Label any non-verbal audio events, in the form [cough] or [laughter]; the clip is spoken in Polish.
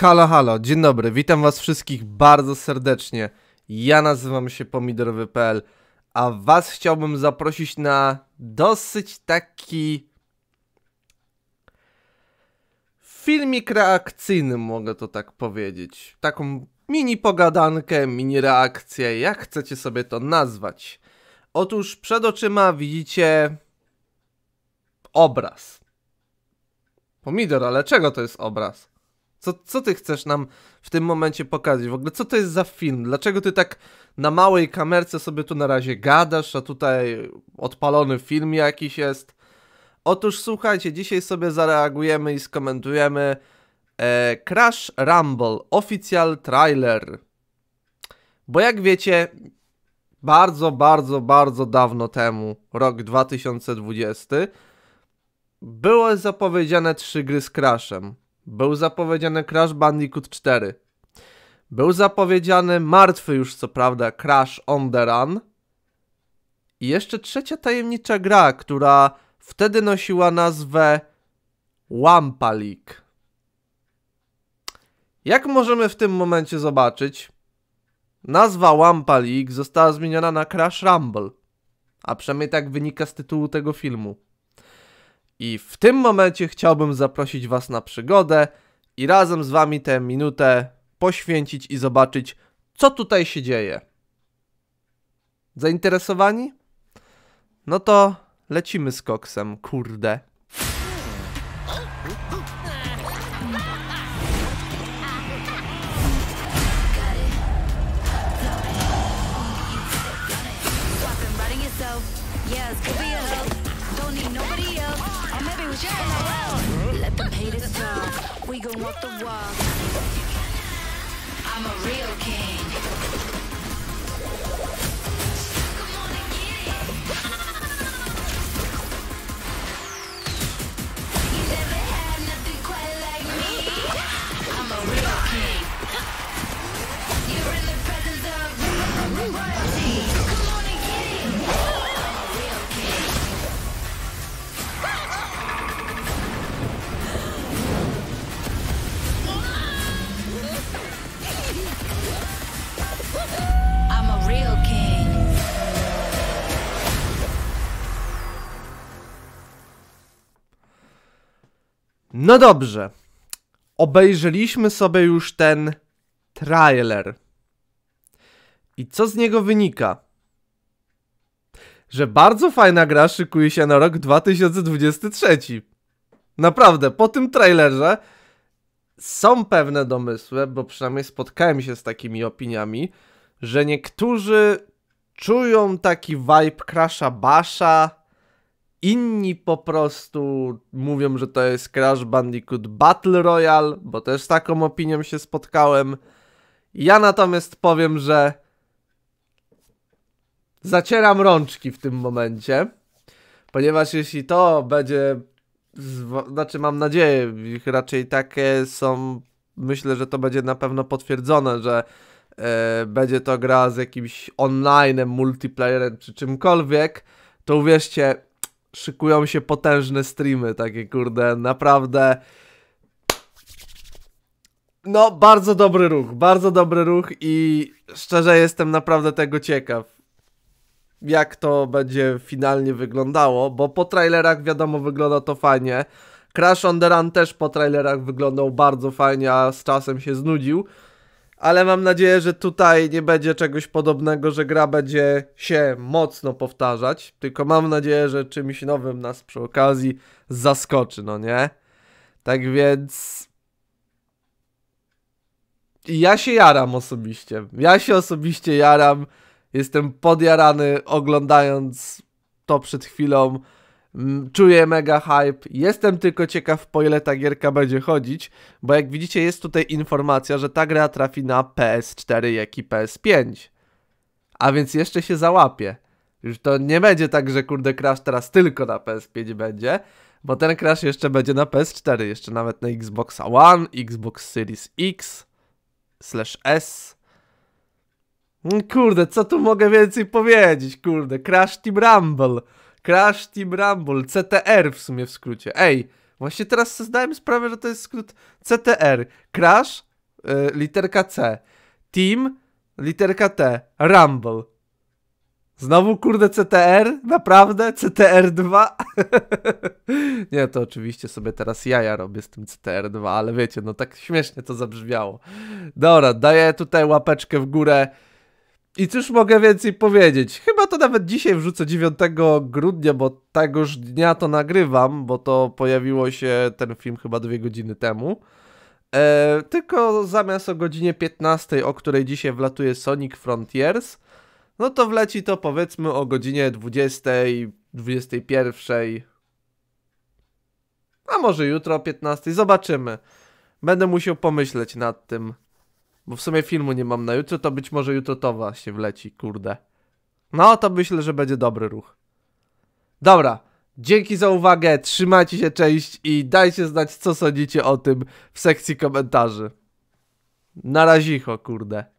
Halo, halo, dzień dobry, witam was wszystkich bardzo serdecznie. Ja nazywam się pomidorowy.pl, a was chciałbym zaprosić na dosyć taki filmik reakcyjny, mogę to tak powiedzieć. Taką mini pogadankę, mini reakcję, jak chcecie sobie to nazwać. Otóż przed oczyma widzicie obraz. Pomidor, ale czego to jest obraz? Co, co ty chcesz nam w tym momencie pokazać? W ogóle co to jest za film? Dlaczego ty tak na małej kamerce sobie tu na razie gadasz, a tutaj odpalony film jakiś jest? Otóż słuchajcie, dzisiaj sobie zareagujemy i skomentujemy e, Crash Rumble oficjal Trailer. Bo jak wiecie, bardzo, bardzo, bardzo dawno temu, rok 2020, było zapowiedziane trzy gry z Crashem. Był zapowiedziany Crash Bandicoot 4. Był zapowiedziany martwy już co prawda Crash on the Run. I jeszcze trzecia tajemnicza gra, która wtedy nosiła nazwę Wampa League. Jak możemy w tym momencie zobaczyć, nazwa Wampa League została zmieniona na Crash Rumble. A przynajmniej tak wynika z tytułu tego filmu. I w tym momencie chciałbym zaprosić Was na przygodę i razem z Wami tę minutę poświęcić i zobaczyć, co tutaj się dzieje. Zainteresowani? No to lecimy z koksem, kurde. Yeah, it's Don't need nobody else. Or maybe we should hang around. Let the haters talk. We gon' walk the walk. I'm a real king. come on and get it. You never had nothing quite like me. I'm a real king. No dobrze. Obejrzeliśmy sobie już ten trailer. I co z niego wynika? Że bardzo fajna gra szykuje się na rok 2023. Naprawdę, po tym trailerze są pewne domysły, bo przynajmniej spotkałem się z takimi opiniami, że niektórzy czują taki vibe Crasha Basha, Inni po prostu mówią, że to jest Crash Bandicoot Battle Royale, bo też z taką opinią się spotkałem. Ja natomiast powiem, że zacieram rączki w tym momencie, ponieważ jeśli to będzie, znaczy mam nadzieję, raczej takie są, myślę, że to będzie na pewno potwierdzone, że e, będzie to gra z jakimś online, multiplayerem czy czymkolwiek, to uwierzcie, szykują się potężne streamy, takie kurde, naprawdę. No, bardzo dobry ruch, bardzo dobry ruch i szczerze jestem naprawdę tego ciekaw. Jak to będzie finalnie wyglądało, bo po trailerach wiadomo wygląda to fajnie. Crash on the Run też po trailerach wyglądał bardzo fajnie, a z czasem się znudził ale mam nadzieję, że tutaj nie będzie czegoś podobnego, że gra będzie się mocno powtarzać, tylko mam nadzieję, że czymś nowym nas przy okazji zaskoczy, no nie? Tak więc... Ja się jaram osobiście. Ja się osobiście jaram. Jestem podjarany oglądając to przed chwilą. Mm, czuję mega hype. Jestem tylko ciekaw, po ile ta gierka będzie chodzić, bo jak widzicie, jest tutaj informacja, że ta gra trafi na PS4, jak i PS5. A więc jeszcze się załapie. Już to nie będzie tak, że kurde Crash teraz tylko na PS5 będzie, bo ten Crash jeszcze będzie na PS4, jeszcze nawet na Xbox One, Xbox Series X, slash S. Mm, kurde, co tu mogę więcej powiedzieć? Kurde, Crash Team Rumble. Crash Team Rumble, CTR w sumie w skrócie. Ej, właśnie teraz zdałem sprawę, że to jest skrót CTR. Crash, y, literka C. Team, literka T. Rumble. Znowu kurde CTR? Naprawdę? CTR2? [laughs] nie, to oczywiście sobie teraz jaja robię z tym CTR2, ale wiecie, no tak śmiesznie to zabrzmiało. Dobra, daję tutaj łapeczkę w górę. I cóż mogę więcej powiedzieć? Chyba to nawet dzisiaj wrzucę 9 grudnia, bo tegoż tak dnia to nagrywam, bo to pojawiło się ten film chyba dwie godziny temu. E, tylko zamiast o godzinie 15, o której dzisiaj wlatuje Sonic Frontiers, no to wleci to powiedzmy o godzinie 20, 21. A może jutro o 15, zobaczymy. Będę musiał pomyśleć nad tym. Bo w sumie filmu nie mam na jutro, to być może jutro to właśnie wleci, kurde. No to myślę, że będzie dobry ruch. Dobra, dzięki za uwagę, trzymajcie się, cześć i dajcie znać co sądzicie o tym w sekcji komentarzy. Na razicho, kurde.